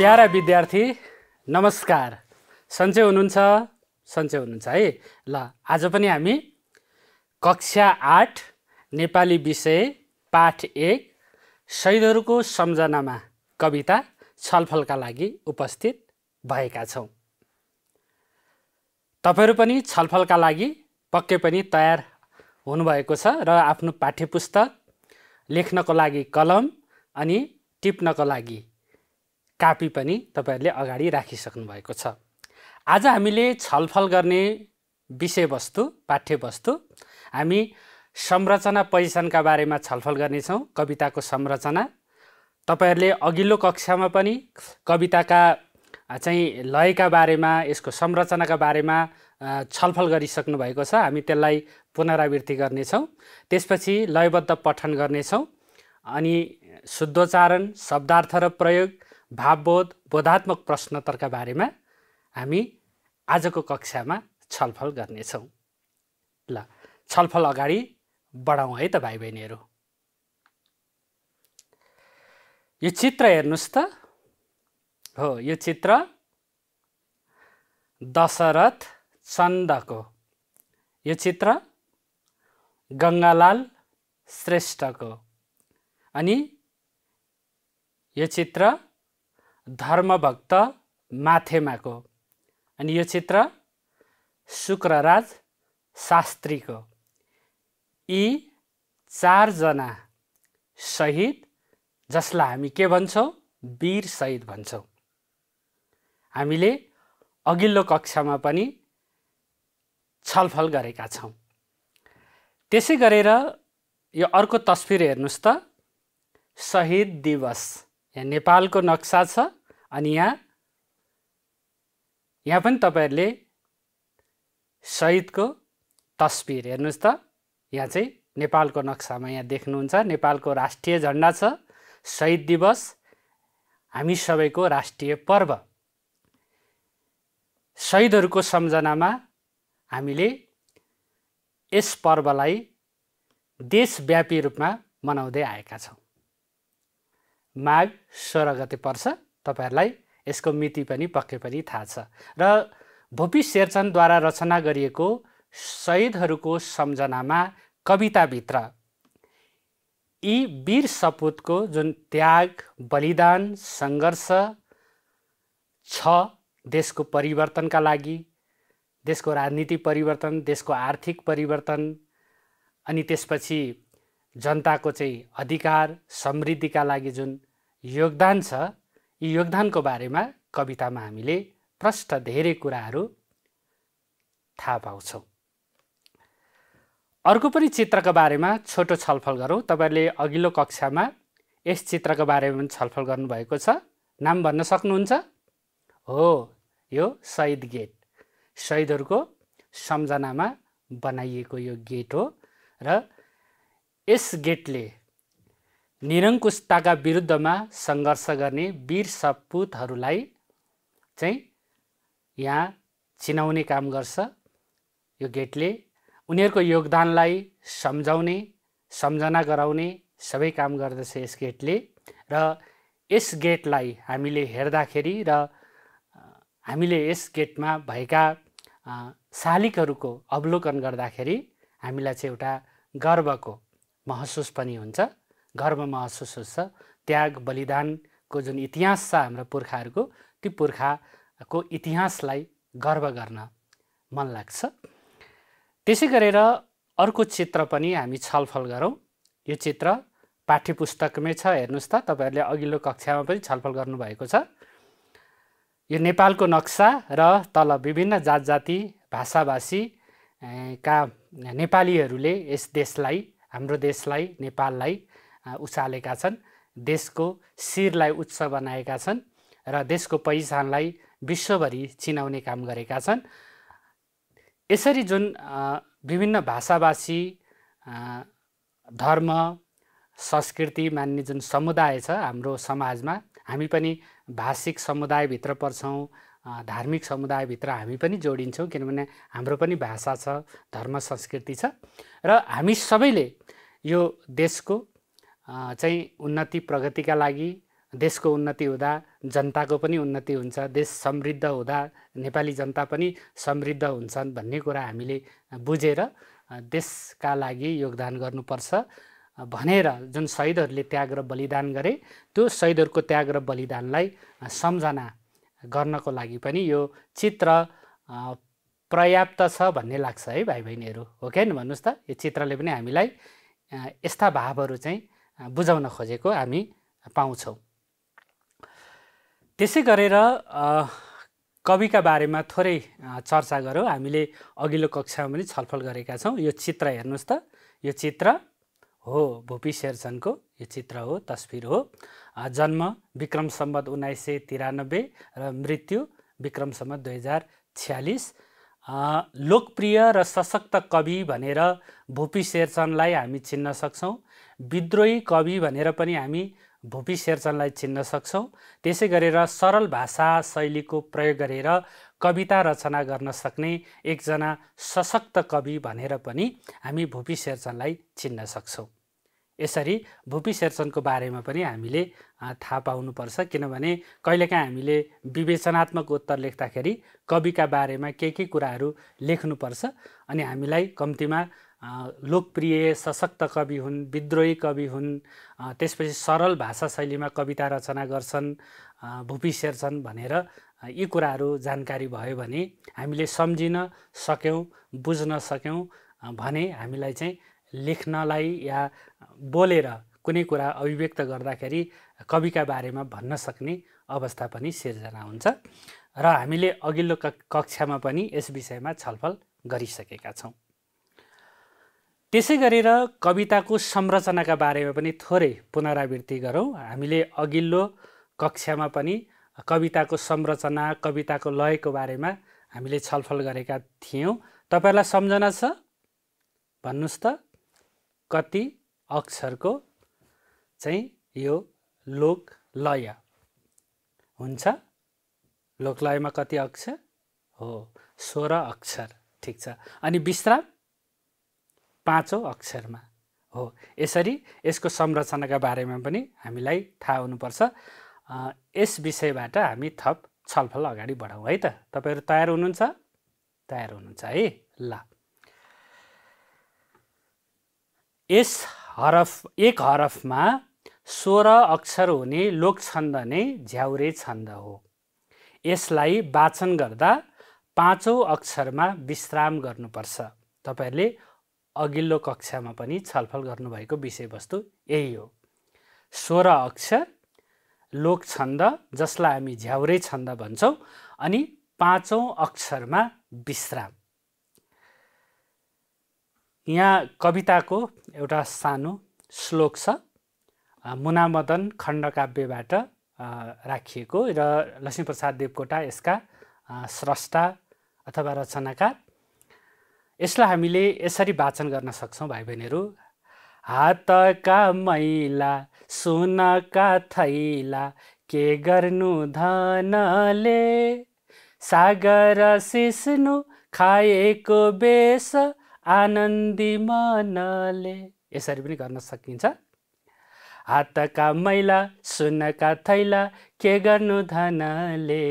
para विद्यार्थी नमस्कार सन्चै हुनुहुन्छ सन्चै हुनुहुन्छ है ल आज पनि हामी कक्षा आठ नेपाली विषय पाठ एक शहीदहरूको सम्झनामा कविता छलफलका लागि उपस्थित भएका छौँ तपाईँहरू पनि छलफलका लागि पक्कै पनि तयार हुनुभएको छ र आफ्नो पाठ्य पुस्तक लेख्नको लागि कलम अनि टिप्नको लागि कापी पनि तपाईँहरूले अगाडि राखिसक्नु भएको छ आज हामीले छलफल गर्ने विषयवस्तु पाठ्यवस्तु हामी संरचना पहिचानका बारेमा छलफल गर्नेछौँ कविताको संरचना तपाईँहरूले अघिल्लो कक्षामा पनि कविताका चाहिँ लयका बारेमा यसको संरचनाका बारेमा छलफल गरिसक्नु भएको छ हामी त्यसलाई पुनरावृत्ति गर्नेछौँ त्यसपछि लयबद्ध पठन गर्नेछौँ अनि शुद्धोच्चारण शब्दार्थ र प्रयोग भावबोध बोधात्मक प्रश्नोत्तरका बारेमा हामी आजको कक्षामा छलफल गर्नेछौँ ल छलफल अगाडि बढाउँ है त भाइ बहिनीहरू यो चित्र हेर्नुहोस् त हो यो चित्र दशरथ चन्दको यो चित्र गङ्गालाल श्रेष्ठको अनि यो चित्र धर्मभक्त माथेमाको अनि यो चित्र शुक्रराज शास्त्रीको यी चारजना सहिद जसलाई हामी के भन्छौँ वीर शहीद भन्छौँ हामीले अघिल्लो कक्षामा पनि छलफल गरेका छौँ त्यसै गरेर यो अर्को तस्विर हेर्नुहोस् त शहीद दिवस यहाँ नेपालको नक्सा छ अनि यहाँ यहाँ पनि तपाईँहरूले सहिदको तस्बिर हेर्नुहोस् त यहाँ चाहिँ नेपालको नक्सामा यहाँ देख्नुहुन्छ नेपालको राष्ट्रिय झन्डा छ शहीद दिवस हामी सबैको राष्ट्रिय पर्व शहीदहरूको सम्झनामा हामीले यस पर्वलाई देशव्यापी रूपमा मनाउँदै आएका छौँ माघ सोह्र गते पर्छ तपाईँहरूलाई यसको मिति पनि पक्कै पनि थाहा छ र भोपी शेरचन्दद्वारा रचना गरिएको शहीदहरूको सम्झनामा कविताभित्र यी वीर सपुतको जुन त्याग बलिदान सङ्घर्ष छ देशको परिवर्तनका लागि देशको राजनीति परिवर्तन देशको आर्थिक परिवर्तन अनि त्यसपछि जनताको चाहिँ अधिकार समृद्धिका लागि जुन योगदान छ यी योगदानको बारेमा कवितामा हामीले प्रष्ट धेरै कुराहरू थाहा पाउँछौँ अर्को पनि चित्रको बारेमा छोटो छलफल गरौँ तपाईँहरूले अघिल्लो कक्षामा यस चित्रको बारेमा पनि छलफल गर्नुभएको छ नाम भन्न सक्नुहुन्छ हो यो सहिद गेट सहिदहरूको सम्झनामा बनाइएको यो गेट हो र यस गेटले निरङ्कुशताका विरुद्धमा सङ्घर्ष गर्ने वीर सपुतहरूलाई चाहिँ यहाँ चिनाउने काम गर्छ यो गेटले उनीहरूको योगदानलाई सम्झाउने सम्झना गराउने सबै काम गर्दछ यस गेटले र यस गेटलाई हामीले हेर्दाखेरि र हामीले यस गेटमा भएका शालिकहरूको अवलोकन गर्दाखेरि हामीलाई चाहिँ एउटा गर्वको महसुस पनि हुन्छ गर्व महसुस हुन्छ त्याग बलिदानको जुन इतिहास छ हाम्रो पुर्खाहरूको त्यो पुर्खाको इतिहासलाई गर्व गर्न मन लाग्छ त्यसै गरेर अर्को चित्र पनि हामी छलफल गरौँ यो चित्र पाठ्य पुस्तकमै छ हेर्नुहोस् त तपाईँहरूले अघिल्लो कक्षामा पनि छलफल गर्नुभएको छ यो नेपालको नक्सा र तल विभिन्न जात जाति भाषाभाषी का नेपालीहरूले यस देशलाई हाम्रो देशलाई नेपाललाई उचालेका छन् देशको शिरलाई उच्च बनाएका छन् र देशको पहिचानलाई विश्वभरि चिनाउने काम गरेका छन् यसरी जुन विभिन्न भाषाभाषी धर्म संस्कृति मान्ने जुन समुदाय छ हाम्रो समाजमा हामी पनि भाषिक समुदायभित्र पर्छौँ धार्मिक समुदायभित्र हामी पनि जोडिन्छौँ किनभने हाम्रो पनि भाषा छ धर्म संस्कृति छ र हामी सबैले यो देशको चाहिँ उन्नति प्रगतिका लागि देशको उन्नति हुँदा जनताको पनि उन्नति हुन्छ देश समृद्ध हुँदा नेपाली जनता पनि समृद्ध हुन्छन् भन्ने कुरा हामीले बुझेर देशका लागि योगदान गर्नुपर्छ भनेर जुन शहीदहरूले त्याग र बलिदान गरे त्यो शहीदहरूको त्याग र बलिदानलाई सम्झना गर्नको लागि पनि यो चित्र पर्याप्त छ भन्ने लाग्छ है भाइ बहिनीहरू हो क्या भन्नुहोस् त यो चित्रले पनि हामीलाई यस्ता भावहरू चाहिँ बुझाउन खोजेको हामी पाउँछौँ त्यसै गरेर कविका बारेमा थोरै चर्चा गरौँ हामीले अघिल्लो कक्षामा पनि छलफल गरेका छौँ यो चित्र हेर्नुहोस् त यो चित्र हो भुपी शेरचनको यो चित्र हो तस्विर हो जन्म विक्रम सम्बत उन्नाइस सय तिरानब्बे र मृत्यु विक्रम सम्बत दुई हजार छ्यालिस लोकप्रिय र सशक्त कवि भनेर भुपी शेरचनलाई हामी चिन्न सक्छौँ विद्रोही कवि भनेर पनि हामी भुपी शेरचनलाई चिन्न सक्छौँ त्यसै गरेर सरल भाषा शैलीको प्रयोग गरेर कविता रचना गर्न सक्ने एकजना सशक्त कवि भनेर पनि हामी भुपी शेरचनलाई चिन्न सक्छौँ यसरी भुपी शेरचनको बारेमा पनि हामीले थाहा पाउनुपर्छ किनभने कहिलेकाहीँ हामीले विवेचनात्मक उत्तर लेख्दाखेरि कविका बारेमा के के कुराहरू लेख्नुपर्छ अनि हामीलाई कम्तीमा लोकप्रिय सशक्त कवि हुन् विद्रोही कवि हुन् त्यसपछि सरल भाषा शैलीमा कविता रचना गर्छन् भूपी सेर्छन् भनेर यी कुराहरू जानकारी भयो भने हामीले सम्झिन सक्यौँ बुझ्न सक्यौँ भने हामीलाई चाहिँ लेख्नलाई या बोलेर कुनै कुरा अभिव्यक्त गर्दाखेरि कविका बारेमा भन्न सक्ने अवस्था पनि सिर्जना हुन्छ र हामीले अघिल्लो कक्षामा पनि यस विषयमा छलफल गरिसकेका छौँ त्यसै गरेर कविताको संरचनाका बारेमा पनि थोरै पुनरावृत्ति गरौँ हामीले अघिल्लो कक्षामा पनि कविताको संरचना कविताको लयको बारेमा हामीले छलफल गरेका थियौँ तपाईँहरूलाई सम्झना छ भन्नुहोस् त कति अक्षरको चाहिँ यो लोक लय हुन्छ लोकलयमा कति अक्षर हो सोह्र अक्षर ठिक छ अनि विश्राम पाँचौँ अक्षरमा हो यसरी यसको संरचनाका बारेमा पनि हामीलाई थाहा हुनुपर्छ यस विषयबाट हामी थप छलफल अगाडि बढाउँ है त तपाईँहरू तयार हुनुहुन्छ तयार हुनुहुन्छ है ल यस हरफ एक हरफमा सोह्र अक्षर हुने लोक छन्द नै झ्याउरे छन्द हो यसलाई वाचन गर्दा पाँचौँ अक्षरमा विश्राम गर्नुपर्छ तपाईँहरूले अघिल्लो कक्षामा पनि छलफल गर्नुभएको विषयवस्तु यही हो सोह्र अक्षर लोक छन्द जसलाई हामी झ्याउरे छन्द भन्छौँ अनि पाँचौँ अक्षरमा विश्राम यहाँ कविताको एउटा सानो श्लोक छ मुनामदन खण्डकाव्यबाट राखिएको र लक्ष्मीप्रसाद देवकोटा यसका स्रष्टा अथवा रचनाकार यसलाई हामीले यसरी वाचन गर्न सक्छौँ भाइ बहिनीहरू हातका मैला सुनका थैला के गर्नु धनले सागर सिस्नु खाएको बेस आनन्दी मनले यसरी पनि गर्न सकिन्छ हातका मैला सुनका थैला के गर्नु धनले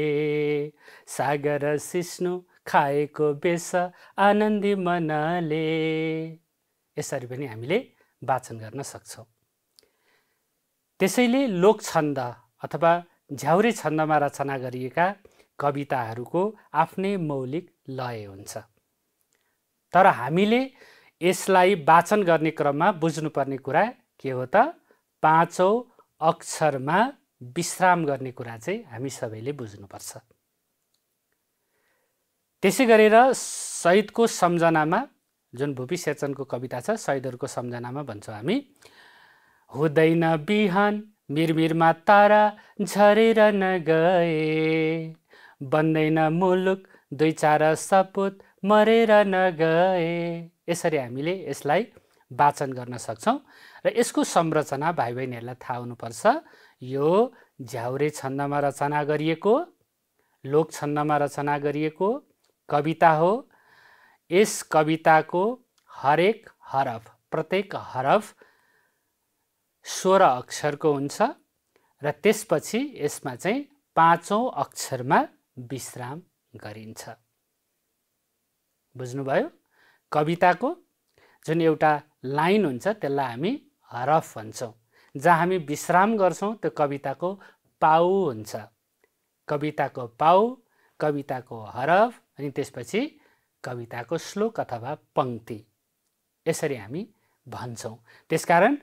सागर सिस्नु खाएको बेस आनन्दी मनले यसरी पनि हामीले वाचन गर्न सक्छौँ त्यसैले लोक छन्द अथवा झ्याउरे छन्दमा रचना गरिएका कविताहरूको आफ्नै मौलिक लय हुन्छ तर हामीले यसलाई वाचन गर्ने क्रममा बुझ्नुपर्ने कुरा के हो त पाँचौँ अक्षरमा विश्राम गर्ने कुरा चाहिँ हामी सबैले बुझ्नुपर्छ त्यसै गरेर सहिदको सम्झनामा जुन भूपी सेचनको कविता छ सहिदहरूको सम्झनामा भन्छौँ हामी हुँदैन बिहान मिरमिरमा तारा झरेर नगए बन्दैन मुलुक दुई चार सपुत मरेर नगए यसरी हामीले यसलाई वाचन गर्न सक्छौँ र यसको संरचना भाइ बहिनीहरूलाई थाहा हुनुपर्छ यो झ्याउरे छन्दमा रचना गरिएको लोक छन्दमा रचना गरिएको कविता हो यस कविताको हरेक हरफ प्रत्येक हरफ सोह्र अक्षरको हुन्छ र त्यसपछि यसमा चाहिँ पाँचौँ अक्षरमा विश्राम गरिन्छ बुझ्नुभयो कविताको जुन एउटा लाइन हुन्छ त्यसलाई हामी हरफ भन्छौँ जहाँ हामी विश्राम गर्छौँ त्यो कविताको पाउ हुन्छ कविताको पाउ कविताको हरफ अनि त्यसपछि कविताको श्लोक अथवा पङ्क्ति यसरी हामी भन्छौँ त्यसकारण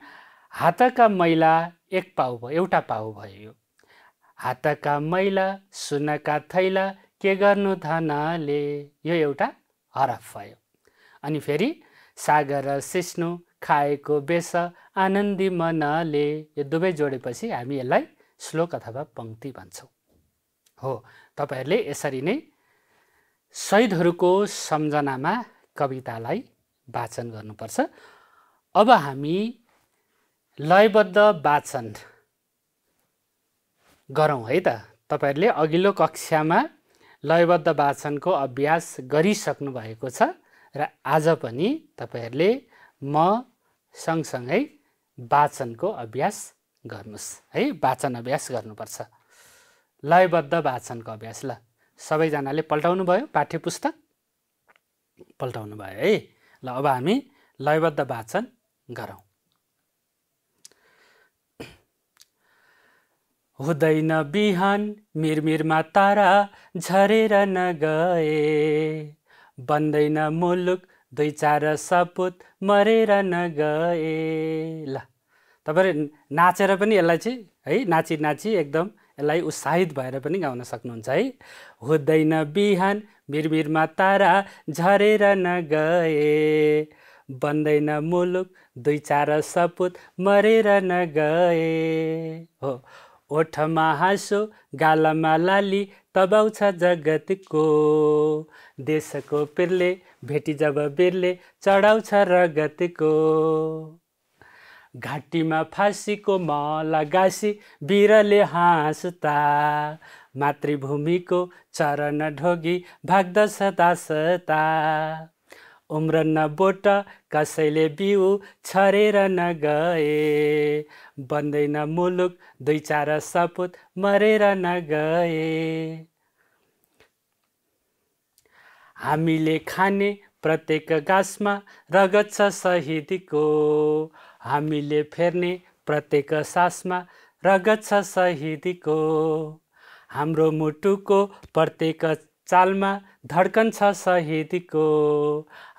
हातका मैला एक पाउ भयो एउटा पाउ भयो यो हातका मैला सुनका थैला के गर्नु धनले यो एउटा हरफ भयो अनि फेरि सागर सिस्नु खाएको बेस आनन्दी मनले यो दुवै जोडेपछि हामी यसलाई श्लोक अथवा पङ्क्ति भन्छौँ हो तपाईँहरूले यसरी नै शहीदहरूको सम्झनामा कवितालाई वाचन गर्नुपर्छ अब हामी लयबद्ध वाचन गरौँ है त तपाईँहरूले अघिल्लो कक्षामा लयबद्ध वाचनको अभ्यास गरिसक्नु भएको छ र आज पनि तपाईँहरूले म सँगसँगै वाचनको अभ्यास गर्नुहोस् है वाचन अभ्यास गर्नुपर्छ लयबद्ध वाचनको अभ्यास ल सबैजनाले पल्टाउनु भयो पाठ्य पुस्तक पल्टाउनु भयो है ल अब हामी लयबद्ध वाचन गरौँ हुँदैन बिहान मिरमिरमा तारा झरेर नगए बन्दैन मुलुक दुई चार सपुत मरेर नगए ल तपाईँहरू नाचेर पनि यसलाई चाहिँ है नाची नाची एकदम यसलाई उत्साहित भएर पनि गाउन सक्नुहुन्छ है हुँदैन बिहान बिरबिरमा तारा झरेर नगए बन्दैन मुलुक दुई चार सपुत मरेर नगए हो ओठमा हाँसो गालामा लाली तबाउँछ जगतको देशको पिरले भेटी जब बिरले चढाउँछ रगतको घाँटीमा फाँसीको मला बिरले हाँस्ता मातृभूमिको चरण ढोगी भाग्दछ दासता उम्रन्न बोट कसैले बिउ छरेर नगए बन्दैन मुलुक दुई चार सपुत मरेर नगए हामीले खाने प्रत्येक गाँसमा रगत छ सहिदको हामीले फेर्ने प्रत्येक सासमा रगत छ सहिदीको हाम्रो मुटुको प्रत्येक चालमा धड्कन छ सहिदीको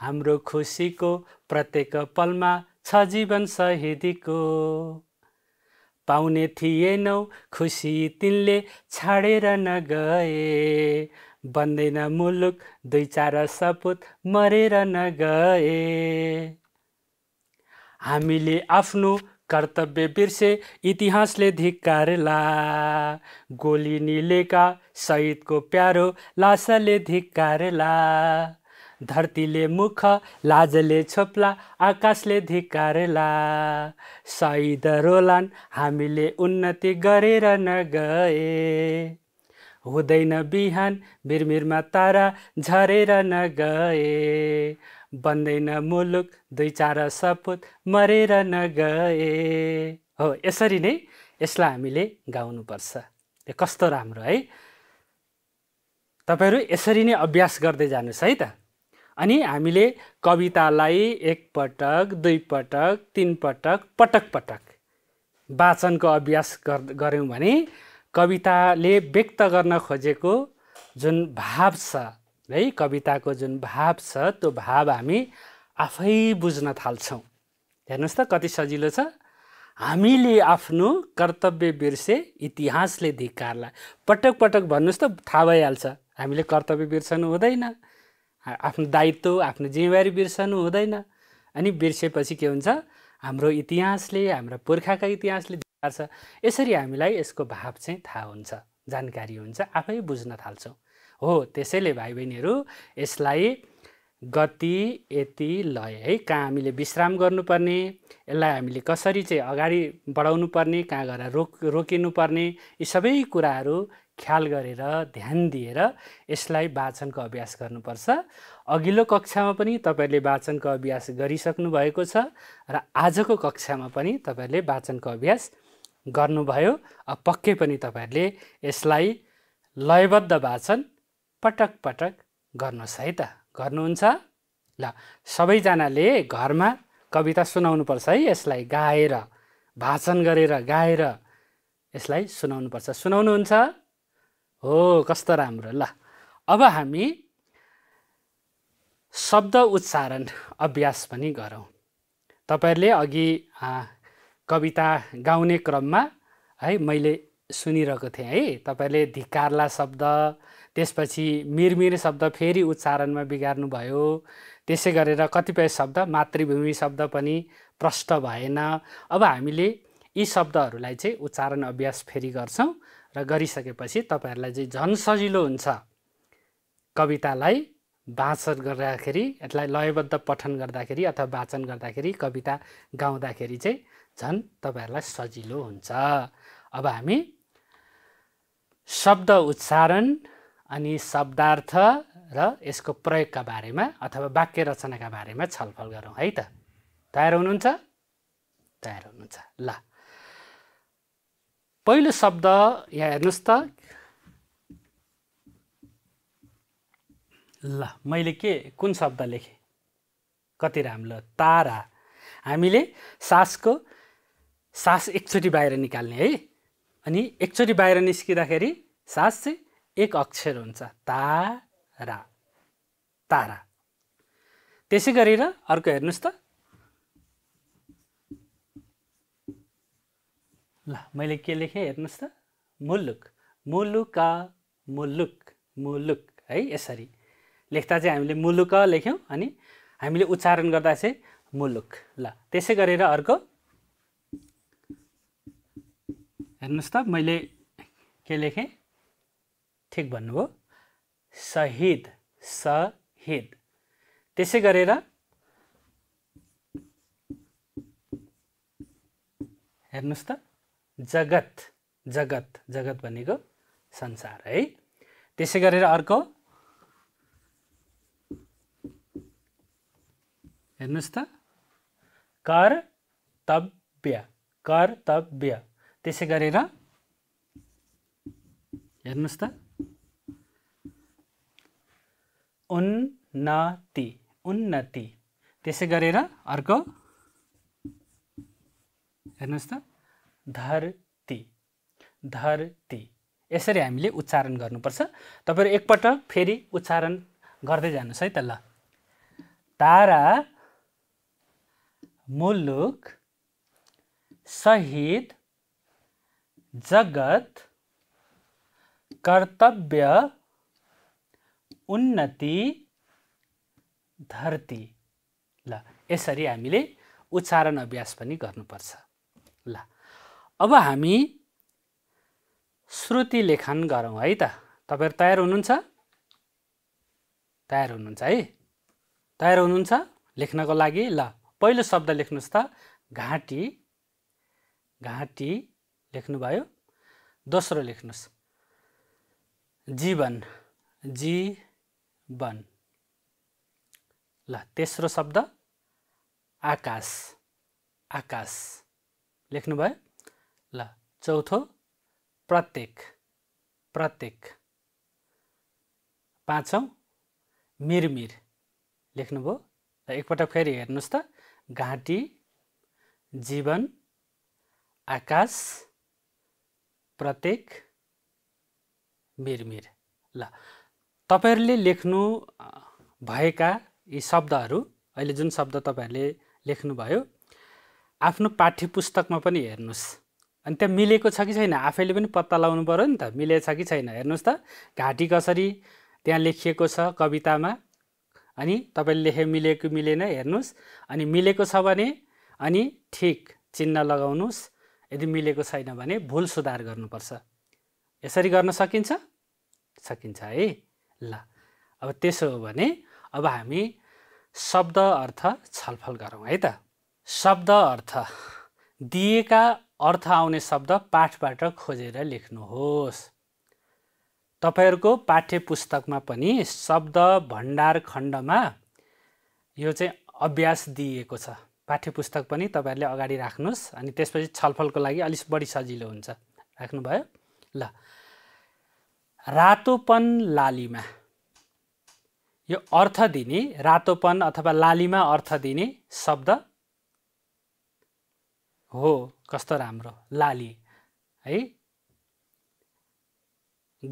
हाम्रो खुसीको प्रत्येक पलमा छ जीवन सहिदीको पाउने थिएनौ खुसी तिनले छाडेर नगए बन्दैन मुलुक दुई चार सपुत मरेर नगए हामीले आफ्नो कर्तव्य बिर्से इतिहासले ला गोली निलेका सहिदको प्यारो लासाले ला धरतीले मुख लाजले छोप्ला आकाशले ला सहिद रोलान हामीले उन्नति गरेर नगए हुँदैन बिहान बिरमिरमा तारा झरेर नगए बन्दैन मुलुक दुई चार सपुत मरेर नगए हो यसरी नै यसलाई हामीले गाउनुपर्छ यो कस्तो राम्रो है तपाईँहरू यसरी नै अभ्यास गर्दै जानुहोस् है त अनि हामीले कवितालाई एकपटक दुईपटक तिनपटक पटक पटक वाचनको अभ्यास गऱ्यौँ भने कविताले व्यक्त गर्न खोजेको जुन भाव छ है कविताको जुन भाव छ त्यो भाव हामी आफै बुझ्न थाल्छौँ हेर्नुहोस् त कति सजिलो छ हामीले आफ्नो कर्तव्य बिर्से इतिहासले धिकारला पटक पटक भन्नुहोस् त थाहा भइहाल्छ हामीले कर्तव्य बिर्सनु हुँदैन आफ्नो दायित्व आफ्नो जिम्मेवारी बिर्सनु हुँदैन अनि बिर्सेपछि के हुन्छ हाम्रो इतिहासले हाम्रो पुर्खाका इतिहासले धिकार्छ यसरी हामीलाई यसको भाव चाहिँ थाहा हुन्छ जानकारी हुन्छ आफै बुझ्न थाल्छौँ हो त्यसैले भाइ बहिनीहरू यसलाई गति यति लय है कहाँ हामीले विश्राम गर्नुपर्ने यसलाई हामीले कसरी चाहिँ अगाडि बढाउनु पर्ने कहाँ गएर रोक रोकिनुपर्ने यी सबै कुराहरू ख्याल गरेर ध्यान दिएर यसलाई वाचनको अभ्यास गर्नुपर्छ अघिल्लो कक्षामा पनि तपाईँहरूले वाचनको अभ्यास गरिसक्नु भएको छ र आजको कक्षामा पनि तपाईँहरूले वाचनको अभ्यास गर्नुभयो पक्कै पनि तपाईँहरूले यसलाई लयबद्ध वाचन पटक पटक गर्नुहोस् है त गर्नुहुन्छ ल सबैजनाले घरमा कविता सुनाउनु पर्छ है यसलाई गाएर भाषण गरेर गाएर यसलाई सुनाउनु पर्छ सुनाउनुहुन्छ हो कस्तो राम्रो ल अब हामी शब्द उच्चारण अभ्यास पनि गरौँ तपाईँहरूले अघि कविता गाउने क्रममा है मैले सुनिरहेको थिएँ है तपाईँहरूले धिकारला शब्द त्यसपछि मिरमिर शब्द फेरि उच्चारणमा बिगार्नुभयो त्यसै गरेर कतिपय शब्द मातृभूमि शब्द पनि प्रष्ट भएन अब हामीले यी शब्दहरूलाई चाहिँ उच्चारण अभ्यास फेरि गर्छौँ र गरिसकेपछि तपाईँहरूलाई चाहिँ झन् सजिलो हुन्छ कवितालाई वाचन गर्दाखेरि यसलाई लयबद्ध पठन गर्दाखेरि अथवा वाचन गर्दाखेरि कविता गाउँदाखेरि चाहिँ झन् तपाईँहरूलाई सजिलो हुन्छ अब हामी शब्द उच्चारण अनि शब्दार्थ र यसको प्रयोगका बारेमा अथवा वाक्य रचनाका बारेमा छलफल गरौँ है त तयार हुनुहुन्छ तयार हुनुहुन्छ ल पहिलो शब्द यहाँ हेर्नुहोस् त ल मैले के कुन शब्द लेखेँ कति राम्रो तारा हामीले सासको सास एकचोटि बाहिर निकाल्ने है अनि एकचोटि बाहिर निस्किँदाखेरि सास चाहिँ एक अक्षर हुन्छ तारा तारा त्यसै गरेर अर्को हेर्नुहोस् त ल मैले के लेखेँ हेर्नुहोस् त मुलुक मुलुका मुलुक मुलुक है यसरी लेख्दा चाहिँ हामीले मुलुक लेख्यौँ अनि हामीले उच्चारण गर्दा चाहिँ मुलुक ल त्यसै गरेर अर्को हेर्नुहोस् त मैले के लेखेँ ठिक भन्नुभयो सहिद सहिद त्यसै गरेर हेर्नुहोस् त जगत जगत जगत भनेको संसार है त्यसै गरेर अर्को हेर्नुहोस् त कर तव्य कर तव्य त्यसै गरेर हेर्नुहोस् त उन्नति उन्नति त्यसै गरेर अर्को हेर्नुहोस् त धरती धरती यसरी हामीले उच्चारण गर्नुपर्छ तपाईँहरू एकपल्ट फेरि उच्चारण गर्दै जानुहोस् है त ल तारा मुलुक सहित जगत कर्तव्य उन्नति धरती ल यसरी हामीले उच्चारण अभ्यास पनि गर्नुपर्छ ल अब हामी श्रुति लेखन गरौँ है त तपाईँहरू तयार हुनुहुन्छ तयार हुनुहुन्छ है तयार हुनुहुन्छ लेख्नको लागि ल पहिलो शब्द लेख्नुहोस् त घाँटी घाँटी लेख्नुभयो दोस्रो लेख्नुहोस् जीवन जी वन ल तेस्रो शब्द आकाश आकाश लेख्नुभयो ल चौथो प्रत्येक प्रत्येक पाँचौँ मिरमिर लेख्नुभयो र एकपटक फेरि हेर्नुहोस् त घाँटी जीवन आकाश प्रत्येक मिरमिर ल तपाईँहरूले लेख्नु भएका यी शब्दहरू अहिले जुन शब्द तपाईँहरूले लेख्नुभयो आफ्नो पाठ्य पुस्तकमा पनि हेर्नुहोस् अनि त्यहाँ मिलेको छ कि छैन आफैले पनि पत्ता लगाउनु पऱ्यो नि त मिलेछ कि छैन हेर्नुहोस् त घाँटी कसरी त्यहाँ लेखिएको छ कवितामा अनि तपाईँले लेखे मिलेको मिलेन हेर्नुहोस् अनि मिलेको छ भने अनि ठिक चिन्ह लगाउनुहोस् यदि मिलेको छैन भने भुल सुधार गर्नुपर्छ यसरी गर्न सकिन्छ सकिन्छ है ल अब त्यसो हो भने अब हामी शब्द अर्थ छलफल गरौँ है त शब्द अर्थ दिएका अर्थ आउने शब्द पाठबाट खोजेर लेख्नुहोस् तपाईँहरूको पाठ्य पुस्तकमा पनि शब्द भण्डार खण्डमा यो चाहिँ अभ्यास दिएको छ पाठ्य पुस्तक पनि तपाईँहरूले अगाडि राख्नुहोस् अनि त्यसपछि छलफलको लागि अलिक बढी सजिलो हुन्छ राख्नुभयो ल रातोपन लालीमा यो अर्थ दिने रातोपन अथवा लालीमा अर्थ दिने शब्द हो कस्तो राम्रो लाली है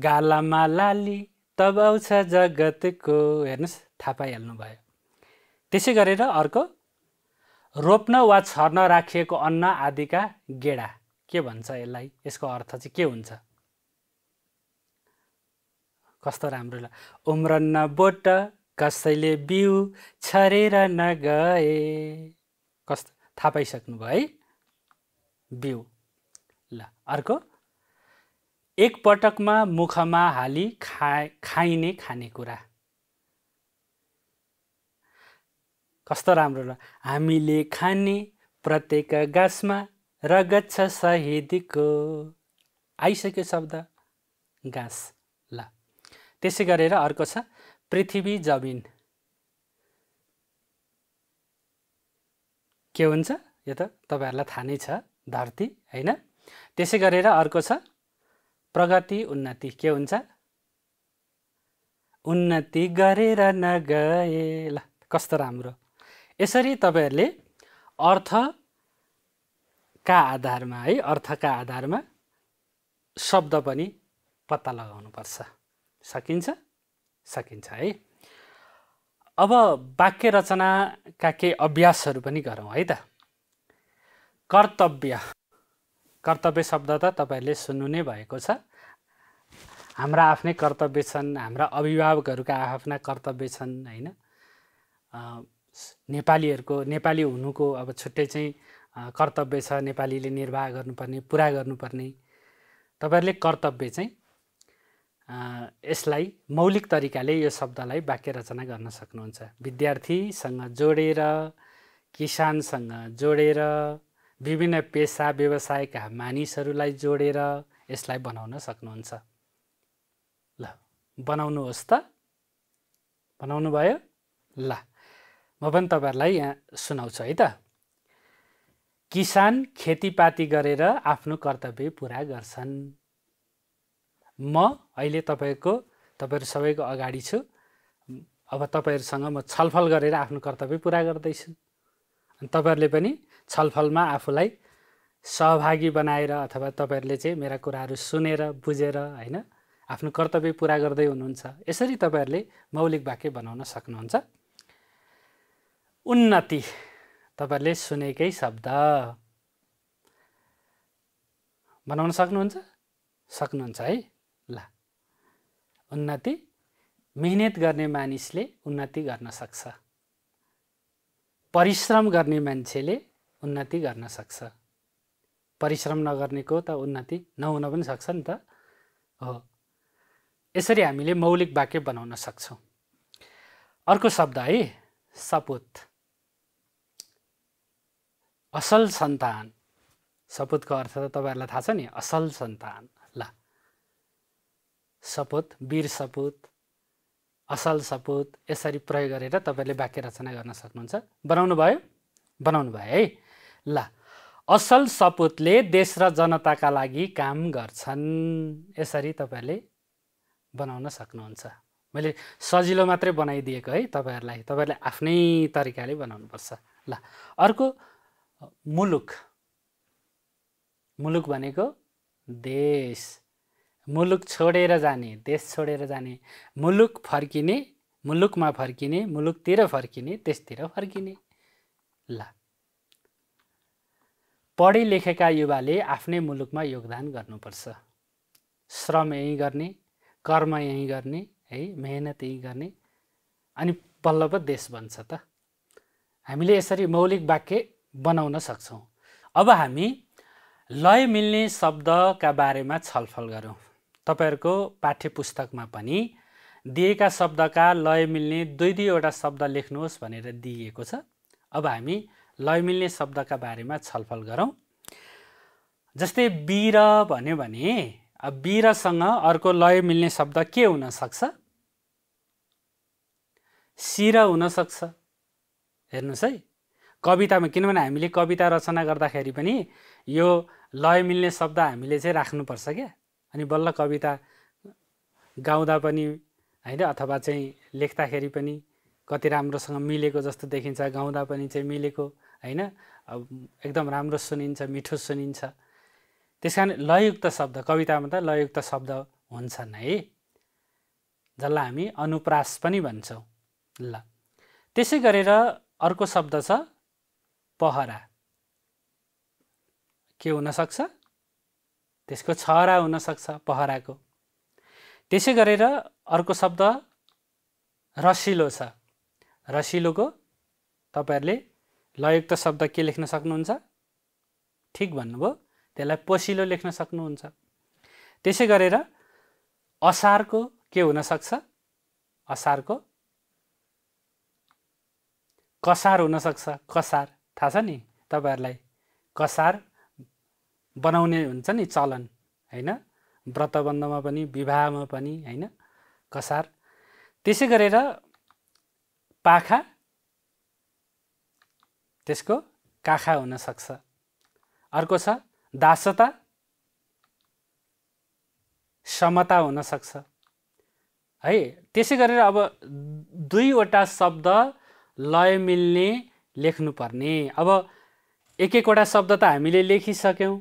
गालामा लाली तब आउँछ जगतको हेर्नुहोस् थाहा पाइहाल्नु भयो त्यसै गरेर अर्को रोप्न वा छर्न राखिएको अन्न आदिका गेडा के भन्छ यसलाई यसको अर्थ चाहिँ के हुन्छ कस्तो राम्रो ल उम्रन्न बोट कसैले बिउ छरेर नगए कस्तो थाहा भयो है बिउ ल अर्को एक पटकमा मुखमा हाली खा खाइने खानेकुरा कस्तो राम्रो ल हामीले खाने प्रत्येक गाँसमा रगत छ सहिदको आइसक्यो शब्द गाँस त्यसै गरेर अर्को छ पृथ्वी जमिन के हुन्छ यो त तपाईँहरूलाई थाहा नै छ धरती होइन त्यसै गरेर अर्को छ प्रगति उन्नति के हुन्छ उन्नति गरेर नगए ल कस्तो राम्रो यसरी तपाईँहरूले अर्थका आधारमा है अर्थका आधारमा शब्द पनि पत्ता लगाउनुपर्छ सकिन्छ सकिन्छ है अब वाक्य रचनाका केही अभ्यासहरू पनि गरौँ है त कर्तव्य कर्तव्य शब्द त तपाईँहरूले सुन्नु नै भएको छ हाम्रा आफ्नै कर्तव्य छन् हाम्रा अभिभावकहरूका आफ्ना कर्तव्य छन् होइन नेपालीहरूको नेपाली हुनुको अब छुट्टै चाहिँ कर्तव्य छ नेपालीले निर्वाह गर्नुपर्ने पुरा गर्नुपर्ने तपाईँहरूले कर्तव्य चाहिँ यसलाई मौलिक तरिकाले यो शब्दलाई वाक्य रचना गर्न सक्नुहुन्छ विद्यार्थीसँग जोडेर किसानसँग जोडेर विभिन्न पेसा व्यवसायका मानिसहरूलाई जोडेर यसलाई बनाउन सक्नुहुन्छ ल बनाउनुहोस् त बनाउनु भयो ल म पनि तपाईँहरूलाई यहाँ सुनाउँछु है त किसान खेतीपाती गरेर आफ्नो कर्तव्य पुरा गर्छन् म अहिले तपाईँको तपाईँहरू सबैको अगाडि छु अब तपाईँहरूसँग म छलफल गरेर आफ्नो कर्तव्य पुरा गर्दैछु अनि तपाईँहरूले पनि छलफलमा आफूलाई सहभागी बनाएर अथवा तपाईँहरूले चाहिँ मेरा कुराहरू सुनेर बुझेर होइन आफ्नो कर्तव्य पुरा गर्दै हुनुहुन्छ यसरी तपाईँहरूले मौलिक वाक्य बनाउन सक्नुहुन्छ उन्नति तपाईँहरूले सुनेकै शब्द बनाउन सक्नुहुन्छ सक्नुहुन्छ है उन्नति मेहनत गर्ने मानिसले उन्नति गर्न सक्छ परिश्रम गर्ने मान्छेले उन्नति गर्न सक्छ परिश्रम नगर्नेको त उन्नति नहुन पनि सक्छ नि त हो यसरी हामीले मौलिक वाक्य बनाउन सक्छौँ अर्को शब्द है सपुत असल सन्तान सपुतको अर्थ त तपाईँहरूलाई थाहा छ नि असल सन्तान सपुत वीर सपुत असल सपुत यसरी प्रयोग गरेर तपाईँले वाक्य रचना गर्न सक्नुहुन्छ बनाउनु भयो बनाउनु भयो है ल असल सपुतले देश र जनताका लागि काम गर्छन् यसरी तपाईँले बनाउन सक्नुहुन्छ मैले सजिलो मात्रै बनाइदिएको है तपाईँहरूलाई तपाईँहरूले आफ्नै तरिकाले बनाउनुपर्छ ल अर्को मुलुक मुलुक भनेको देश मुलुक छोडेर जाने देश छोडेर जाने मुलुक फर्किने मुलुकमा फर्किने मुलुकतिर फर्किने त्यसतिर फर्किने ल पढे लेखेका युवाले आफ्नै मुलुकमा योगदान गर्नुपर्छ श्रम यहीँ गर्ने कर्म यहीँ गर्ने है मेहनत यहीँ गर्ने अनि बल्ल पो देश बन्छ त हामीले यसरी मौलिक वाक्य बनाउन सक्छौँ अब हामी लय मिल्ने शब्दका बारेमा छलफल गरौँ तपाईँहरूको पाठ्य पुस्तकमा पनि दिएका शब्दका लय मिल्ने दुई दुईवटा शब्द लेख्नुहोस् भनेर दिइएको छ अब हामी लय मिल्ने शब्दका बारेमा छलफल गरौँ जस्तै बिर भन्यो भने अब बिरसँग अर्को लय मिल्ने शब्द के हुनसक्छ शिर हुनसक्छ हेर्नुहोस् है कवितामा किनभने हामीले कविता रचना गर्दाखेरि पनि यो लय मिल्ने शब्द हामीले चाहिँ राख्नुपर्छ क्या अनि बल्ल कविता गाउँदा पनि होइन अथवा चाहिँ लेख्दाखेरि पनि कति राम्रोसँग मिलेको जस्तो देखिन्छ गाउँदा पनि चाहिँ मिलेको होइन अब एकदम राम्रो सुनिन्छ मिठो सुनिन्छ त्यस कारण लयुक्त शब्द कवितामा त लयुक्त शब्द हुन्छन् है जसलाई हामी अनुप्रास पनि भन्छौँ ल त्यसै गरेर अर्को शब्द छ पहरा के हुनसक्छ त्यसको छहरा हुनसक्छ पहराको त्यसै गरेर अर्को शब्द रसिलो छ रसिलोको तपाईँहरूले लयुक्त शब्द के लेख्न सक्नुहुन्छ ठिक भन्नुभयो त्यसलाई पसिलो लेख्न सक्नुहुन्छ त्यसै गरेर असारको के हुनसक्छ असारको कसार हुनसक्छ कसार थाहा छ नि तपाईँहरूलाई कसार बनाउने हुन्छ नि चलन होइन व्रतबन्धमा पनि विवाहमा पनि होइन कसार त्यसै गरेर पाखा त्यसको काखा हुनसक्छ अर्को छ दासता समता हुनसक्छ है त्यसै गरेर अब दुईवटा शब्द लय मिल्ने लेख्नुपर्ने अब एक एकवटा शब्द त हामीले लेखिसक्यौँ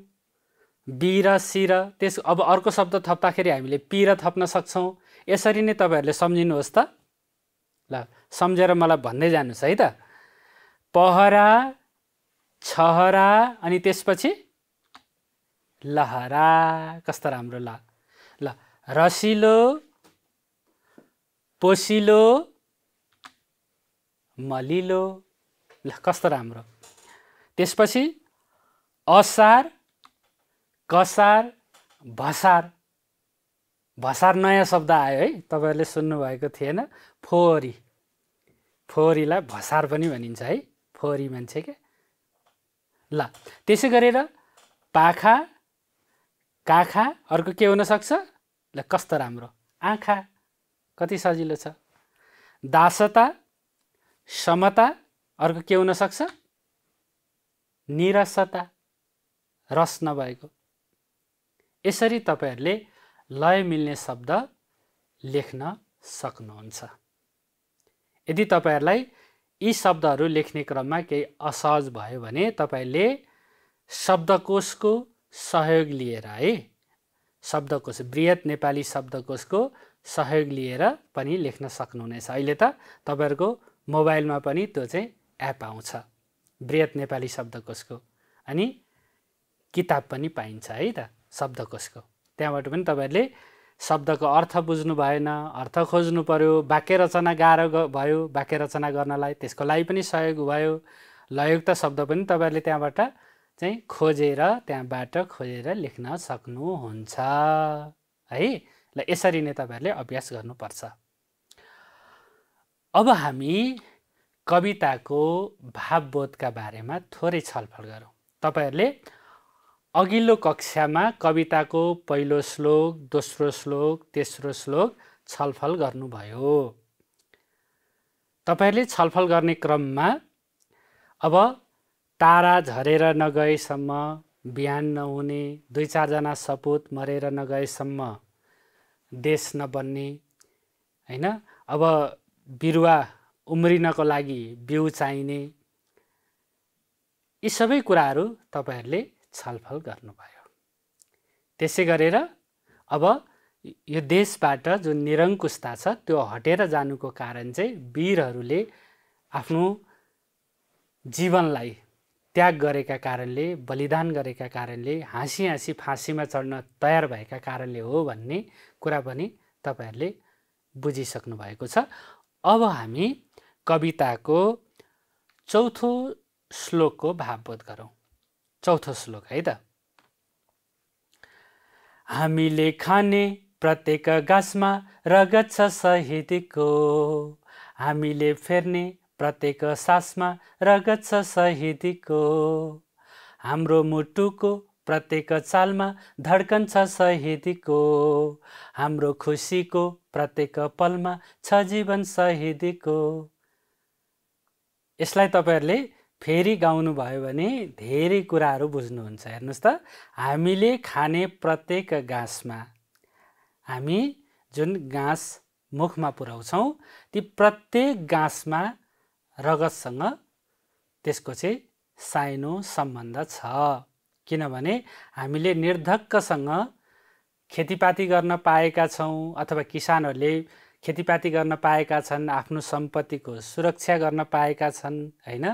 बी र सी र त्यस अब अर्को शब्द थप्दाखेरि हामीले पी र थप्न सक्छौँ यसरी नै तपाईँहरूले सम्झिनुहोस् त ल सम्झेर मलाई भन्दै जानुहोस् है त पहरा छहरा अनि त्यसपछि लहरा कस्तो राम्रो ल ल रसिलो पोसिलो मलिलो ल कस्तो राम्रो त्यसपछि असार कसार भसार भसार नयाँ शब्द आयो है तपाईँहरूले सुन्नुभएको थिएन फोहोरी फोहोरीलाई भसार पनि भनिन्छ है फोहोरी मान्छे क्या ल त्यसै गरेर पाखा काखा अर्को के हुनसक्छ ल कस्तो राम्रो आँखा कति सजिलो छ दासता समता अर्को के हुनसक्छ निरसता रस नभएको यसरी तपाईँहरूले लय मिल्ने शब्द लेख्न सक्नुहुन्छ यदि तपाईँहरूलाई यी शब्दहरू लेख्ने क्रममा केही असहज भयो भने तपाईँले शब्दकोशको सहयोग लिएर है शब्दकोश वृहत नेपाली शब्दकोशको सहयोग लिएर पनि लेख्न सक्नुहुनेछ अहिले त तपाईँहरूको मोबाइलमा पनि त्यो चाहिँ एप आउँछ वृहत नेपाली शब्दकोशको अनि किताब पनि पाइन्छ है त शब्दकोशको त्यहाँबाट पनि तपाईँहरूले शब्दको अर्थ बुझ्नु भएन अर्थ खोज्नु पऱ्यो वाक्य रचना गाह्रो भयो वाक्य रचना गर्नलाई त्यसको लागि पनि सहयोग भयो लयुक्त शब्द पनि तपाईँहरूले त्यहाँबाट चाहिँ खोजेर त्यहाँबाट खोजेर लेख्न सक्नुहुन्छ है ल यसरी नै तपाईँहरूले अभ्यास गर्नुपर्छ अब हामी कविताको भावबोधका बारेमा थोरै छलफल गरौँ तपाईँहरूले अघिल्लो कक्षामा कविताको पहिलो श्लोक दोस्रो श्लोक तेस्रो श्लोक छलफल गर्नुभयो तपाईँहरूले छलफल गर्ने क्रममा अब तारा झरेर नगएसम्म बिहान नहुने दुई चारजना सपुत मरेर नगएसम्म देश नबन्ने होइन अब बिरुवा उम्रिनको लागि बिउ चाहिने यी सबै कुराहरू तपाईँहरूले छलफल गर्नुभयो त्यसै गरेर अब यो देशबाट जुन निरङ्कुशता छ त्यो हटेर जानुको कारण चाहिँ वीरहरूले आफ्नो जीवनलाई त्याग गरेका कारणले बलिदान गरेका कारणले हाँसी हाँसी फाँसीमा चढ्न तयार भएका कारणले हो भन्ने कुरा पनि तपाईँहरूले बुझिसक्नु भएको छ अब हामी कविताको चौथो श्लोकको भावबोध गरौँ चौथो श्लोक है त हामीले खाने प्रत्येक गाछमा रगत छ सहितको हामीले फेर्ने प्रत्येक सासमा रगत छ सहितको हाम्रो मुटुको प्रत्येक चालमा धड्कन छ सहितको हाम्रो खुसीको प्रत्येक पलमा छ जीवन सहिदीको यसलाई तपाईँहरूले फेरि गाउनुभयो भने धेरै कुराहरू बुझ्नुहुन्छ हेर्नुहोस् त हामीले खाने प्रत्येक घाँसमा हामी जुन घाँस मुखमा पुर्याउँछौँ ती प्रत्येक घाँसमा रगतसँग त्यसको चाहिँ साइनो सम्बन्ध छ किनभने हामीले निर्धक्कसँग खेतीपाती गर्न पाएका छौँ अथवा किसानहरूले खेतीपाती गर्न पाएका छन् आफ्नो सम्पत्तिको सुरक्षा गर्न पाएका छन् होइन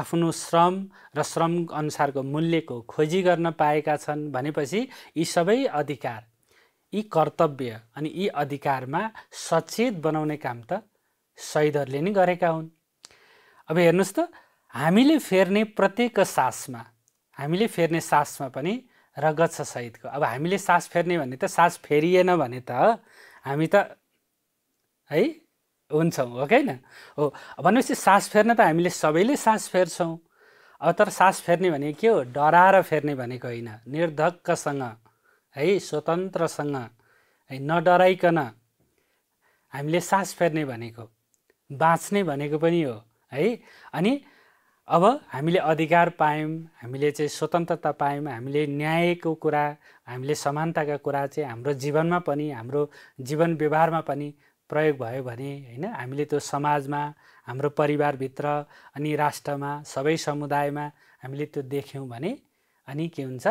आफ्नो श्रम र श्रम अनुसारको मूल्यको खोजी गर्न पाएका छन् भनेपछि यी सबै अधिकार यी कर्तव्य अनि यी अधिकारमा सचेत बनाउने काम त सैदहरूले नै गरेका हुन् अब हेर्नुहोस् त हामीले फेर्ने प्रत्येक सासमा हामीले फेर्ने सासमा पनि रगत छ सहिदको अब हामीले सास फेर्ने भने त सास फेरिएन भने त हामी त है हुन्छौँ हो कि हो भनेपछि सास फेर्न त हामीले सबैले सास फेर्छौँ अब तर सास फेर्ने भने के हो डराएर फेर्ने भनेको होइन निर्धक्कसँग है स्वतन्त्रसँग है नडराइकन हामीले सास फेर्ने भनेको बाँच्ने भनेको पनि हो है अनि अब हामीले अधिकार पायौँ हामीले चाहिँ स्वतन्त्रता पायौँ हामीले न्यायको कुरा हामीले समानताका कुरा चाहिँ हाम्रो जीवनमा पनि हाम्रो जीवन व्यवहारमा पनि प्रयोग भयो भने होइन हामीले त्यो समाजमा हाम्रो परिवारभित्र अनि राष्ट्रमा सबै समुदायमा हामीले त्यो देख्यौँ भने अनि के हुन्छ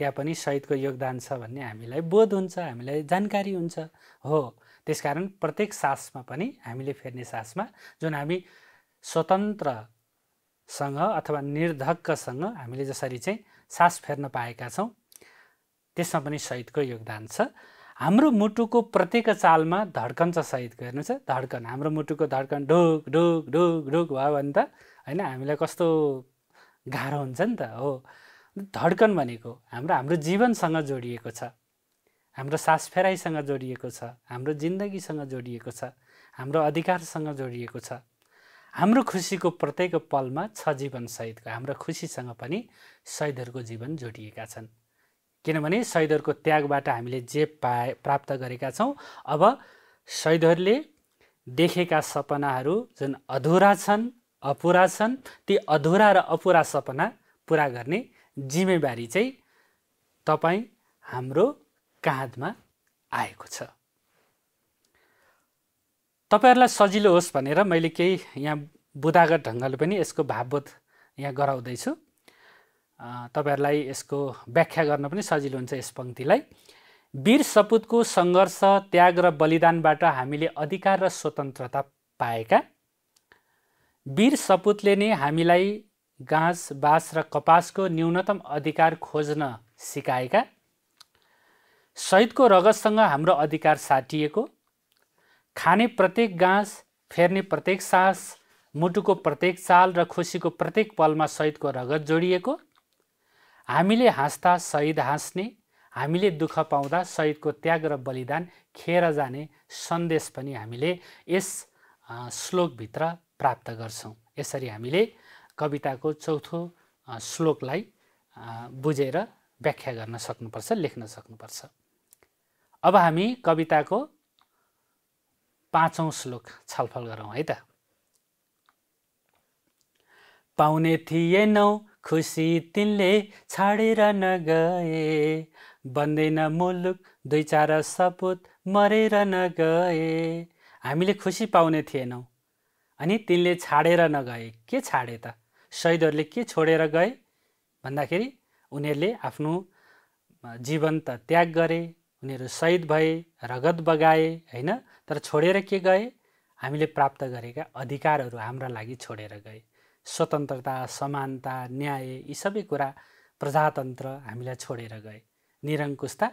त्यहाँ पनि सहितको योगदान छ भन्ने हामीलाई बोध हुन्छ हामीलाई जानकारी हुन्छ हो त्यसकारण प्रत्येक सासमा पनि हामीले फेर्ने सासमा जुन हामी स्वतन्त्रसँग अथवा निर्धक्कसँग हामीले जसरी चाहिँ सास फेर्न पाएका छौँ त्यसमा पनि सहितको योगदान छ हाम्रो मुटुको प्रत्येक चालमा धड्कन छ सहित हेर्नु छ धड्कन हाम्रो मुटुको धड्कन ढुक ढुक ढुक ढुक भयो भने त होइन हामीलाई कस्तो गाह्रो हुन्छ नि त हो धड्कन भनेको हाम्रो हाम्रो जीवनसँग जोडिएको छ हाम्रो सास फेराइसँग जोडिएको छ हाम्रो जिन्दगीसँग जोडिएको छ हाम्रो अधिकारसँग जोडिएको छ हाम्रो खुसीको प्रत्येक पलमा छ जीवन जीवनसहितको हाम्रो खुसीसँग पनि सहिदहरूको जीवन जोडिएका छन् किनभने सैदहरूको त्यागबाट हामीले जे पाए प्राप्त गरेका छौँ अब सैदहरूले देखेका सपनाहरू जुन अधुरा छन् अपुरा छन् ती अधुरा र अपुरा सपना पुरा गर्ने जिम्मेवारी चाहिँ तपाईँ हाम्रो काँधमा आएको छ तपाईँहरूलाई सजिलो होस् भनेर मैले केही यहाँ बुदागत ढङ्गले पनि यसको भावबोध यहाँ गराउँदैछु तपाईँहरूलाई यसको व्याख्या गर्न पनि सजिलो हुन्छ यस पङ्क्तिलाई वीर सपुतको सङ्घर्ष त्याग र बलिदानबाट हामीले अधिकार र स्वतन्त्रता पाएका वीर सपुतले नै हामीलाई गाँस बाँस र कपासको न्यूनतम अधिकार खोज्न सिकाएका शहीदको रगतसँग हाम्रो अधिकार साटिएको खाने प्रत्येक गाँस फेर्ने प्रत्येक सास मुटुको प्रत्येक चाल र खुसीको प्रत्येक पलमा सहितको रगत जोडिएको हामीले हाँस्दा सहिद हाँस्ने हामीले दुःख पाउँदा सहिदको त्याग र बलिदान खेर जाने सन्देश पनि हामीले यस श्लोकभित्र प्राप्त गर्छौँ यसरी हामीले कविताको चौथो श्लोकलाई बुझेर व्याख्या गर्न सक्नुपर्छ लेख्न सक्नुपर्छ अब हामी कविताको पाँचौँ श्लोक छलफल गरौँ है त पाउने थिएनौ खुसी तिनले छाडेर नगए बन्दैन मुलुक दुई चार सपुत मरेर नगए हामीले खुसी पाउने थिएनौँ अनि तिनले छाडेर नगए के छाडे त सहिदहरूले के छोडेर गए भन्दाखेरि उनीहरूले आफ्नो जीवन त त्याग गरे उनीहरू सहिद भए रगत बगाए होइन तर छोडेर के गए हामीले प्राप्त गरेका अधिकारहरू हाम्रा लागि छोडेर गए स्वतन्त्रता समानता न्याय यी सबै कुरा प्रजातन्त्र हामीलाई छोडेर गए निरङ्कुशता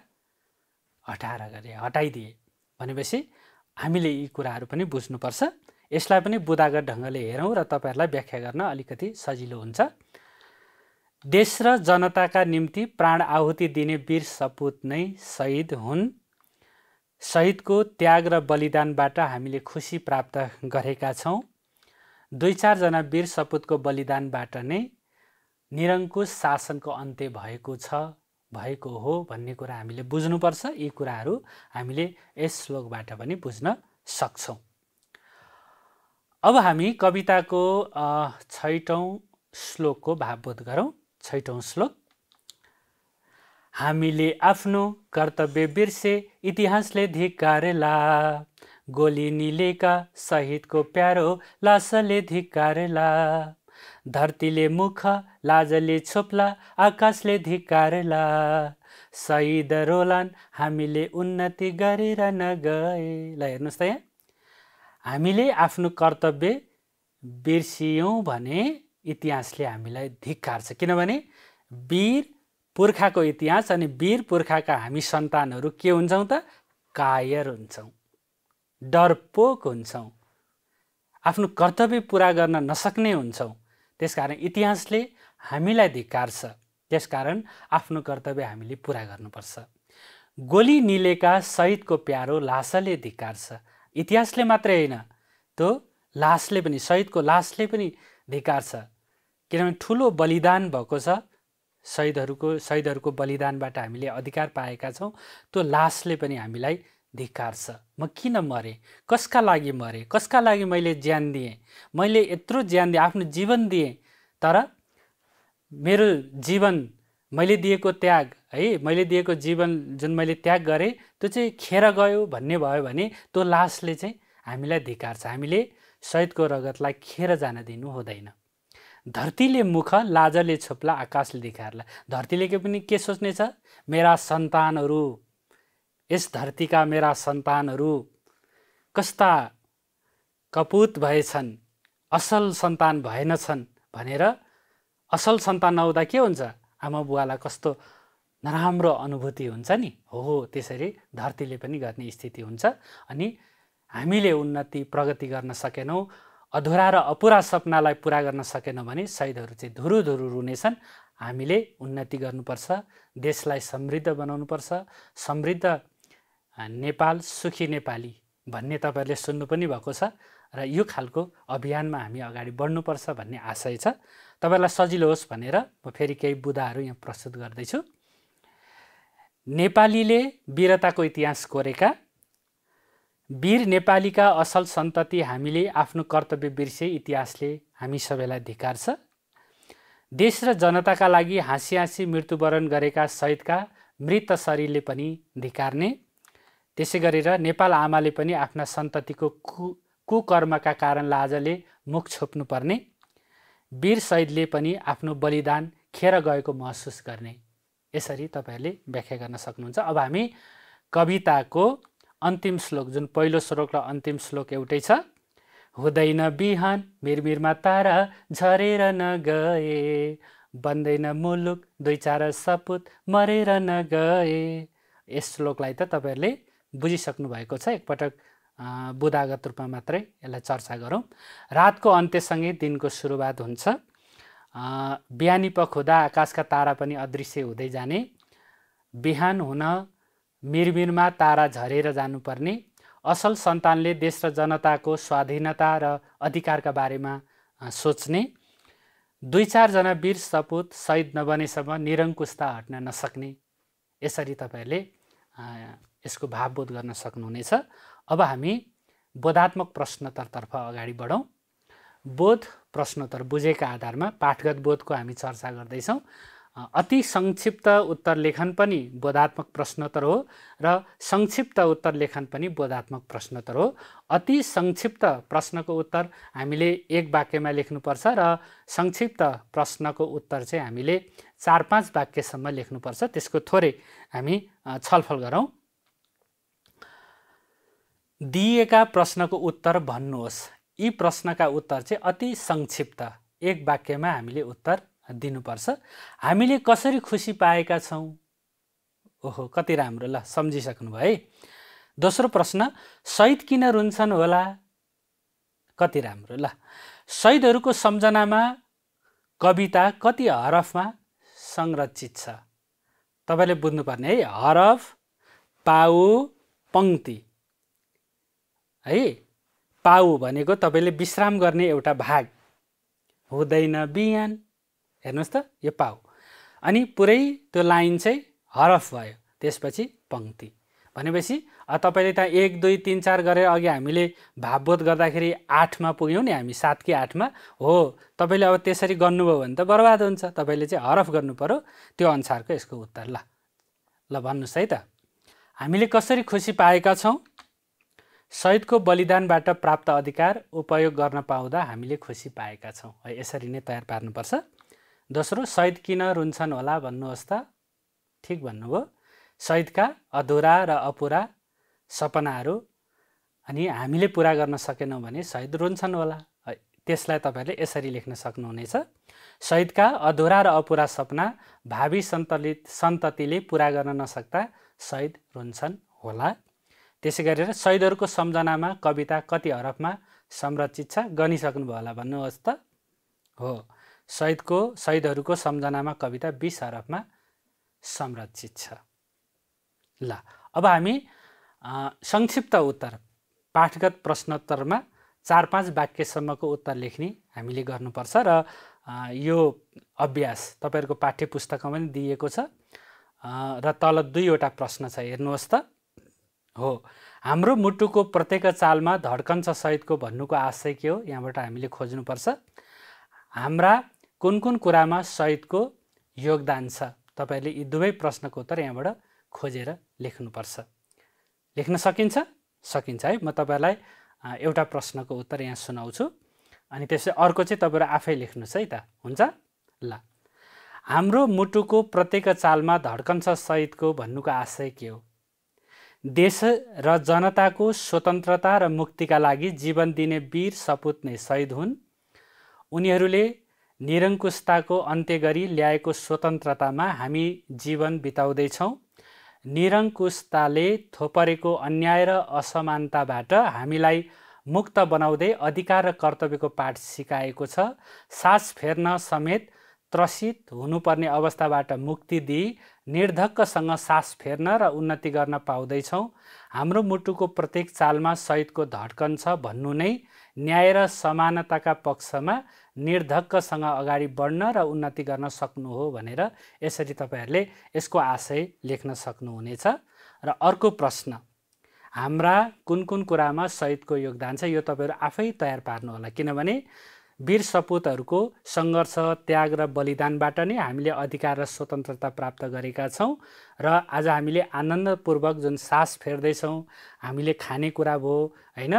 हटाएर गरे हटाइदिए भनेपछि हामीले यी कुराहरू पनि बुझ्नुपर्छ यसलाई पनि बुदागत ढङ्गले हेरौँ र तपाईँहरूलाई व्याख्या गर्न अलिकति सजिलो हुन्छ देश र जनताका निम्ति प्राण आहुति दिने वीर सपुत नै शहीद हुन् शहीदको त्याग र बलिदानबाट हामीले खुसी प्राप्त गरेका छौँ दुई चारजना वीर सपुतको बलिदानबाट नै निरङ्कुश शासनको अन्त्य भएको छ भएको हो भन्ने कुरा हामीले बुझ्नुपर्छ यी कुराहरू हामीले यस श्लोकबाट पनि बुझ्न सक्छौँ अब हामी कविताको छैटौँ श्लोकको भावबोध गरौँ छैटौँ श्लोक हामीले आफ्नो कर्तव्य बिर्से इतिहासले धिकारेला गोली निलेका सहितको प्यारो लासले धिकारला धरतीले मुख लाजले छोप्ला आकाशले धिकारला सहिद रोलान हामीले उन्नति गरेर नगए ल हेर्नुहोस् त यहाँ हामीले आफ्नो कर्तव्य बिर्सियौँ भने इतिहासले हामीलाई धिक्कार्छ किनभने वीर पुर्खाको इतिहास अनि वीर पुर्खाका हामी सन्तानहरू के हुन्छौँ त कायर हुन्छौँ डरपोक हुन्छौँ आफ्नो कर्तव्य पुरा गर्न नसक्ने हुन्छौँ त्यसकारण इतिहासले हामीलाई त्यस त्यसकारण आफ्नो कर्तव्य हामीले पुरा गर्नुपर्छ गोली निलेका सहिदको प्यारो लासले धिकार्छ इतिहासले मात्रै होइन त्यो लासले पनि सहिदको लासले पनि धिकार्छ किनभने ठुलो बलिदान भएको छ शहीदहरूको शहीदहरूको बलिदानबाट हामीले अधिकार पाएका छौँ त्यो लासले पनि हामीलाई धिकार छ म किन मरेँ कसका लागि मरेँ कसका लागि मैले ज्यान दिएँ मैले यत्रो ज्यान दिएँ आफ्नो जीवन दिएँ तर मेरो जीवन मैले दिएको त्याग है मैले दिएको जीवन जुन मैले त्याग गरेँ त्यो चाहिँ खेर गयो भन्ने भयो भने त्यो लासले चाहिँ हामीलाई धिकार छ हामीले सहितको रगतलाई खेर जान दिनु हुँदैन धरतीले मुख लाजले छोप्ला आकाशले धिकारला धरतीले के पनि के सोच्नेछ मेरा सन्तानहरू यस धरतीका मेरा सन्तानहरू कस्ता कपुत भएछन् असल सन्तान भएनछन् भनेर असल सन्तान नहुँदा के हुन्छ आमा बुवालाई कस्तो नराम्रो अनुभूति हुन्छ नि हो त्यसरी धरतीले पनि गर्ने स्थिति हुन्छ अनि हामीले उन्नति प्रगति गर्न सकेनौँ अधुरा र अपुरा सपनालाई पुरा गर्न सकेनौँ भने सहिदहरू चाहिँ धुरु धुरु रुनेछन् हामीले उन्नति गर्नुपर्छ देशलाई समृद्ध बनाउनुपर्छ समृद्ध नेपाल सुखी नेपाली भन्ने तपाईँहरूले सुन्नु पनि भएको छ र यो खालको अभियानमा हामी अगाडि बढ्नुपर्छ भन्ने आशय छ तपाईँलाई सजिलो होस् भनेर म फेरि केही बुदाहरू यहाँ प्रस्तुत गर्दैछु नेपालीले वीरताको इतिहास कोरेका वीर नेपालीका असल सन्तति हामीले आफ्नो कर्तव्य बिर्से इतिहासले हामी सबैलाई धिकार्छ देश र जनताका लागि हाँसी हाँसी मृत्युवरण गरेका सहितका मृत शरीरले पनि धिकार्ने त्यसै गरेर नेपाल आमाले पनि आफ्ना सन्ततिको कु कुकर्मका कारण लाजले मुख छोप्नुपर्ने वीर सैदले पनि आफ्नो बलिदान खेर गएको महसुस गर्ने यसरी तपाईँहरूले व्याख्या गर्न सक्नुहुन्छ अब हामी कविताको अन्तिम श्लोक जुन पहिलो श्लोक र अन्तिम श्लोक एउटै छ हुँदैन बिहान मिरमिरमा तारा झरेर नगए बन्दैन मुलुक दुई चार सपुत मरेर नगए यस श्लोकलाई त तपाईँहरूले बुझिसक्नु भएको छ एकपटक बुदागत रूपमा मात्रै यसलाई चर्चा गरौँ रातको अन्त्यसँगै दिनको सुरुवात हुन्छ बिहानी पखुदा आकाशका तारा पनि अदृश्य हुँदै जाने बिहान हुन मिरमिरमा तारा झरेर जानुपर्ने असल सन्तानले देश र जनताको स्वाधीनता र अधिकारका बारेमा सोच्ने दुई चारजना वीर सपुत सहिद नबनेसम्म निरङ्कुशता हट्न नसक्ने यसरी तपाईँहरूले यसको भावबोध गर्न सक्नुहुनेछ अब हामी बोधात्मक प्रश्नोत्तरतर्फ अगाडि बढौँ बोध प्रश्नोत्तर बुझेका आधारमा पाठगत बोधको हामी चर्चा गर्दैछौँ अति संक्षिप्त उत्तर लेखन पनि बोधात्मक प्रश्नोत्तर हो र संक्षिप्त उत्तर लेखन पनि बोधात्मक प्रश्नोत्तर हो अति संक्षिप्त प्रश्नको उत्तर हामीले एक वाक्यमा लेख्नुपर्छ र संक्षिप्त प्रश्नको उत्तर चाहिँ हामीले चार पाँच वाक्यसम्म लेख्नुपर्छ त्यसको थोरै हामी छलफल गरौँ दिएका प्रश्नको उत्तर भन्नुहोस् यी प्रश्नका उत्तर चाहिँ अति संक्षिप्त एक वाक्यमा हामीले उत्तर दिनुपर्छ हामीले कसरी खुसी पाएका छौँ ओहो कति राम्रो ल सम्झिसक्नु भयो है दोस्रो प्रश्न सहीद किन रुन्छन् होला कति राम्रो ल सहीदहरूको सम्झनामा कविता कति हरफमा संरचित छ तपाईँले बुझ्नुपर्ने है हरफ पाउ पङ्क्ति है पाउ भनेको तपाईँले विश्राम गर्ने एउटा भाग हुँदैन बिहान हेर्नुहोस् त यो पाउ अनि पुरै त्यो लाइन चाहिँ हरफ भयो त्यसपछि पङ्क्ति भनेपछि तपाईँले त्यहाँ एक दुई तिन चार गरेर अघि हामीले भावबोध गर्दाखेरि आठमा पुग्यौँ नि हामी सात कि आठमा हो तपाईँले अब त्यसरी गर्नुभयो भने त बर्बाद हुन्छ तपाईँले चाहिँ हरफ गर्नु पऱ्यो त्यो अनुसारको यसको उत्तर ल ल भन्नुहोस् है त हामीले कसरी खुसी पाएका छौँ सहिदको बलिदानबाट प्राप्त अधिकार उपयोग गर्न पाउँदा हामीले खुसी पाएका छौँ है यसरी नै तयार पार्नुपर्छ दोस्रो सहिद किन रुन्छन् होला भन्नुहोस् त ठिक भन्नुभयो सहिदका अधुरा र अपुरा सपनाहरू अनि हामीले पुरा गर्न सकेनौँ भने सहिद रुन्छन् होला है त्यसलाई तपाईँहरूले यसरी लेख्न सक्नुहुनेछ सहिदका अधुरा र अपुरा सपना भावी सन्तलित सन्ततिले पुरा गर्न नसक्दा सहिद रुन्छन् होला त्यसै गरेर शहीदहरूको सम्झनामा कविता कति हरफमा संरचित छ गनिसक्नुभयो होला भन्नुहोस् त हो शहीदको शहीदहरूको सम्झनामा कविता बिस हरफमा संरचित छ ल अब हामी संक्षिप्त उत्तर पाठगत प्रश्नोत्तरमा चार पाँच वाक्यसम्मको उत्तर लेख्ने हामीले गर्नुपर्छ र यो अभ्यास तपाईँहरूको पाठ्य पुस्तकमा पनि दिएको छ र तल दुईवटा प्रश्न छ हेर्नुहोस् त हो हाम्रो मुटुको प्रत्येक चालमा धड्कन्छ सहितको भन्नुको आशय के हो यहाँबाट हामीले खोज्नुपर्छ हाम्रा कुन कुन कुरामा सहितको योगदान छ तपाईँहरूले यी दुवै प्रश्नको उत्तर यहाँबाट खोजेर लेख्नुपर्छ लेख्न सकिन्छ सकिन्छ है म तपाईँलाई एउटा प्रश्नको उत्तर यहाँ सुनाउँछु अनि त्यसै अर्को चाहिँ तपाईँहरू आफै लेख्नुहोस् है त हुन्छ ल हाम्रो मुटुको प्रत्येक चालमा धड्कन्छ सहितको भन्नुको आशय के हो देश र जनताको स्वतन्त्रता र मुक्तिका लागि जीवन दिने वीर सपुत नै सहीद हुन् उनीहरूले निरङ्कुशताको अन्त्य गरी ल्याएको स्वतन्त्रतामा हामी जीवन बिताउँदैछौँ निरङ्कुशताले थोपरेको अन्याय र असमानताबाट हामीलाई मुक्त बनाउँदै अधिकार र कर्तव्यको पाठ सिकाएको छ सास फेर्न समेत त्रसित हुनुपर्ने अवस्थाबाट मुक्ति दिई निर्धक्कसँग सास फेर्न र उन्नति गर्न पाउँदैछौँ हाम्रो मुटुको प्रत्येक चालमा सहितको धड्कन छ भन्नु नै न्याय र समानताका पक्षमा निर्धक्कसँग अगाडि बढ्न र उन्नति गर्न सक्नु हो भनेर यसरी तपाईँहरूले यसको आशय लेख्न सक्नुहुनेछ र अर्को प्रश्न हाम्रा कुन कुन कुरामा सहितको योगदान छ यो तपाईँहरू आफै तयार पार्नुहोला किनभने वीर सपुतहरूको सङ्घर्ष त्याग र बलिदानबाट नै हामीले अधिकार र स्वतन्त्रता प्राप्त गरेका छौँ र आज हामीले आनन्दपूर्वक जुन सास फेर्दैछौँ हामीले खानेकुरा भयो होइन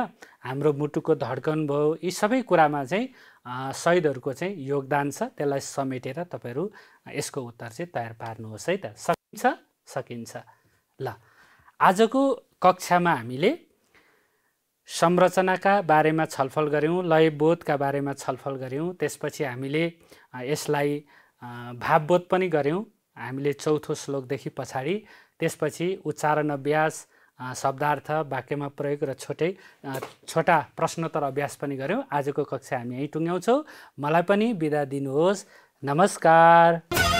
हाम्रो मुटुको धड्कन भयो यी सबै कुरामा चाहिँ शहीदहरूको चाहिँ योगदान छ त्यसलाई समेटेर तपाईँहरू यसको उत्तर चाहिँ तयार पार्नुहोस् है त सकिन्छ सकिन्छ ल आजको कक्षामा हामीले संरचनाका बारेमा छलफल गऱ्यौँ लयबोधका बारेमा छलफल गऱ्यौँ त्यसपछि हामीले यसलाई भावबोध पनि गऱ्यौँ हामीले चौथो श्लोकदेखि पछाडि त्यसपछि उच्चारण अभ्यास शब्दार्थ वाक्यमा प्रयोग र छोटै छोटा प्रश्नोत्तर अभ्यास पनि गऱ्यौँ आजको कक्षा हामी यहीँ टुङ्ग्याउँछौँ मलाई पनि बिदा दिनुहोस् नमस्कार